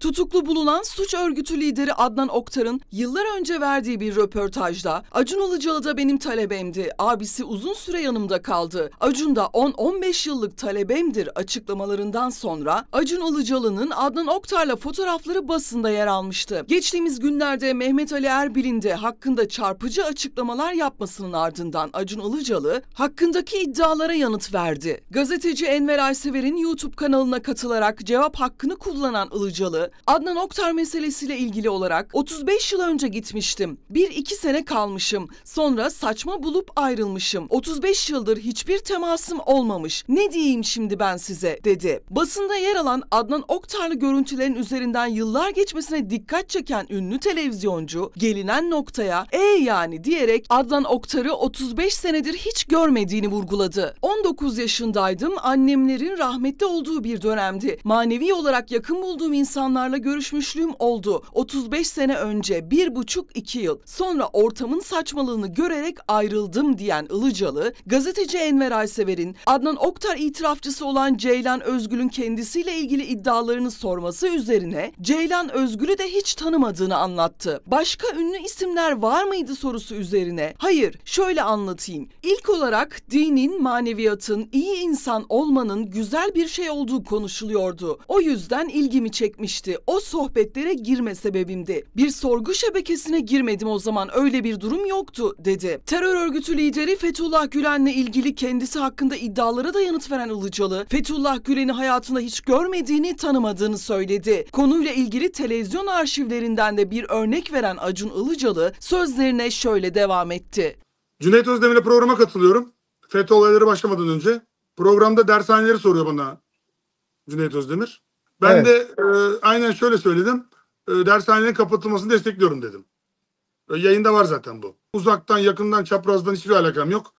Tutuklu bulunan suç örgütü lideri Adnan Oktar'ın yıllar önce verdiği bir röportajda Acun Ilıcalı da benim talebemdi, abisi uzun süre yanımda kaldı, Acun da 10-15 yıllık talebemdir açıklamalarından sonra Acun Ilıcalı'nın Adnan Oktar'la fotoğrafları basında yer almıştı. Geçtiğimiz günlerde Mehmet Ali Erbil'in de hakkında çarpıcı açıklamalar yapmasının ardından Acun Ilıcalı hakkındaki iddialara yanıt verdi. Gazeteci Enver Aysever'in YouTube kanalına katılarak cevap hakkını kullanan Ilıcalı, Adnan Oktar meselesiyle ilgili olarak 35 yıl önce gitmiştim. 1-2 sene kalmışım. Sonra saçma bulup ayrılmışım. 35 yıldır hiçbir temasım olmamış. Ne diyeyim şimdi ben size dedi. Basında yer alan Adnan Oktar'lı görüntülerin üzerinden yıllar geçmesine dikkat çeken ünlü televizyoncu gelinen noktaya e yani diyerek Adnan Oktar'ı 35 senedir hiç görmediğini vurguladı. 19 yaşındaydım annemlerin rahmetli olduğu bir dönemdi. Manevi olarak yakın bulduğum insanlar Onlarla görüşmüşlüğüm oldu. 35 sene önce bir buçuk iki yıl. Sonra ortamın saçmalığını görerek ayrıldım diyen Ilıcalı, gazeteci Enver Aysever'in Adnan Oktar itirafçısı olan Ceylan Özgül'ün kendisiyle ilgili iddialarını sorması üzerine Ceylan Özgül'ü de hiç tanımadığını anlattı. Başka ünlü isimler var mıydı sorusu üzerine. Hayır, şöyle anlatayım. İlk olarak dinin, maneviyatın, iyi insan olmanın güzel bir şey olduğu konuşuluyordu. O yüzden ilgimi çekmişti sohbeti o sohbetlere girme sebebimdi. Bir sorgu şebekesine girmedim o zaman öyle bir durum yoktu dedi. Terör örgütü lideri Fethullah Gülen'le ilgili kendisi hakkında iddialara da yanıt veren Ilıcalı, Fethullah Gülen'i hayatında hiç görmediğini tanımadığını söyledi. Konuyla ilgili televizyon arşivlerinden de bir örnek veren Acun Ilıcalı sözlerine şöyle devam etti. Cüneyt Özdemir'le programa katılıyorum. FETÖ olayları başlamadan önce. Programda dershaneleri soruyor bana Cüneyt Özdemir. Ben evet. de e, aynen şöyle söyledim. E, dershanenin kapatılmasını destekliyorum dedim. E, yayında var zaten bu. Uzaktan, yakından, çaprazdan hiçbir alakam yok.